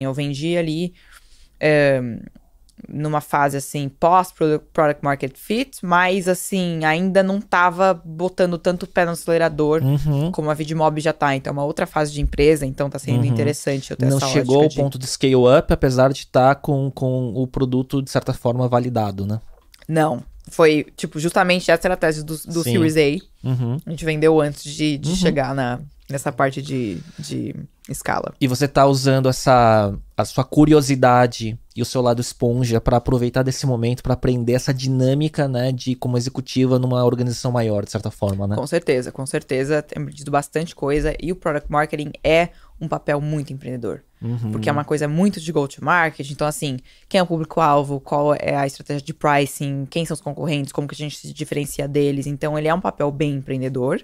Eu vendi ali é, numa fase assim, pós-product market fit, mas assim, ainda não tava botando tanto pé no acelerador uhum. como a Vidmob já tá. Então, é uma outra fase de empresa, então tá sendo uhum. interessante eu ter Não chegou ao de... ponto de scale up, apesar de estar tá com, com o produto, de certa forma, validado, né? Não. Foi, tipo, justamente essa era a tese do, do Series A. Uhum. A gente vendeu antes de, de uhum. chegar na, nessa parte de, de escala. E você tá usando essa a sua curiosidade e o seu lado esponja para aproveitar desse momento para aprender essa dinâmica, né, de como executiva numa organização maior, de certa forma, né? Com certeza, com certeza, tem aprendido bastante coisa e o product marketing é um papel muito empreendedor. Uhum. Porque é uma coisa muito de go-to-market. Então, assim, quem é o público-alvo, qual é a estratégia de pricing, quem são os concorrentes, como que a gente se diferencia deles. Então, ele é um papel bem empreendedor.